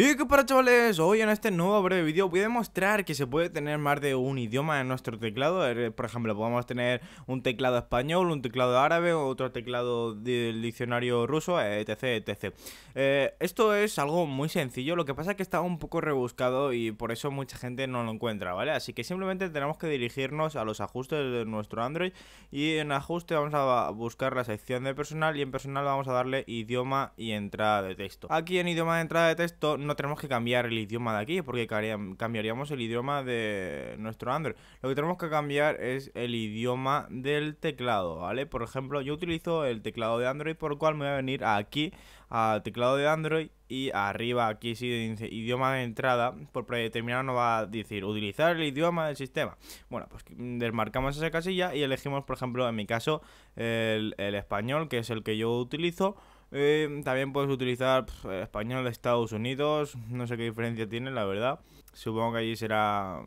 Y qué para chavales, hoy en este nuevo breve vídeo voy a demostrar que se puede tener más de un idioma en nuestro teclado eh, Por ejemplo, podemos tener un teclado español, un teclado árabe, otro teclado del diccionario ruso, etc, etc eh, Esto es algo muy sencillo, lo que pasa es que está un poco rebuscado y por eso mucha gente no lo encuentra, ¿vale? Así que simplemente tenemos que dirigirnos a los ajustes de nuestro Android Y en ajuste vamos a buscar la sección de personal y en personal vamos a darle idioma y entrada de texto Aquí en idioma de entrada de texto no tenemos que cambiar el idioma de aquí, porque cambiaríamos el idioma de nuestro Android. Lo que tenemos que cambiar es el idioma del teclado, ¿vale? Por ejemplo, yo utilizo el teclado de Android, por lo cual me voy a venir aquí al teclado de Android y arriba aquí si dice idioma de entrada, por predeterminado nos va a decir utilizar el idioma del sistema. Bueno, pues mm, desmarcamos esa casilla y elegimos, por ejemplo, en mi caso, el, el español, que es el que yo utilizo. Eh, también puedes utilizar eh, español de Estados Unidos. No sé qué diferencia tiene, la verdad. Supongo que allí será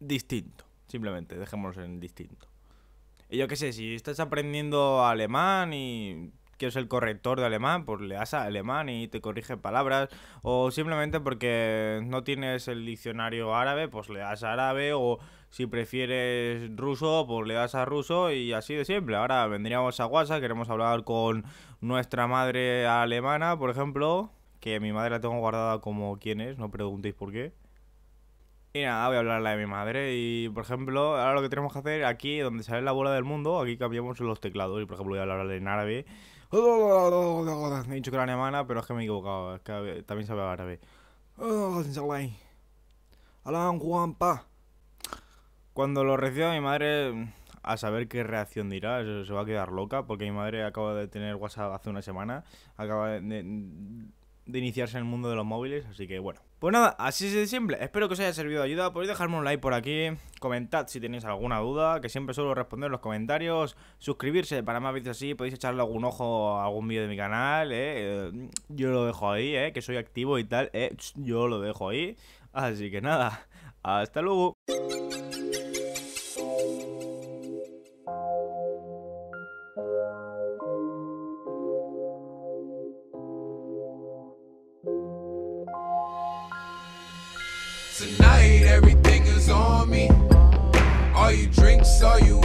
distinto. Simplemente, dejémoslo en distinto. Y yo qué sé, si estás aprendiendo alemán y es el corrector de alemán, pues le das a alemán y te corrige palabras. O simplemente porque no tienes el diccionario árabe, pues le das a árabe. O si prefieres ruso, pues le das a ruso y así de simple Ahora vendríamos a WhatsApp, queremos hablar con nuestra madre alemana, por ejemplo. Que mi madre la tengo guardada como quien es, no preguntéis por qué. Y nada, voy a hablarle de mi madre. Y por ejemplo, ahora lo que tenemos que hacer aquí, donde sale la bola del mundo, aquí cambiamos los teclados. Y por ejemplo, voy a hablarle en árabe. He dicho que era alemana, pero es que me he equivocado. Es que también sabe árabe. Cuando lo reciba mi madre, a saber qué reacción dirá, se va a quedar loca, porque mi madre acaba de tener WhatsApp hace una semana. Acaba de de iniciarse en el mundo de los móviles, así que bueno. Pues nada, así es de simple, espero que os haya servido de ayuda, podéis dejarme un like por aquí, comentad si tenéis alguna duda, que siempre suelo responder en los comentarios, suscribirse para más vídeos así, podéis echarle algún ojo a algún vídeo de mi canal, eh, eh, yo lo dejo ahí, eh, que soy activo y tal, yo lo dejo ahí, así que nada, hasta luego. Tonight everything is on me. All you drinks, all you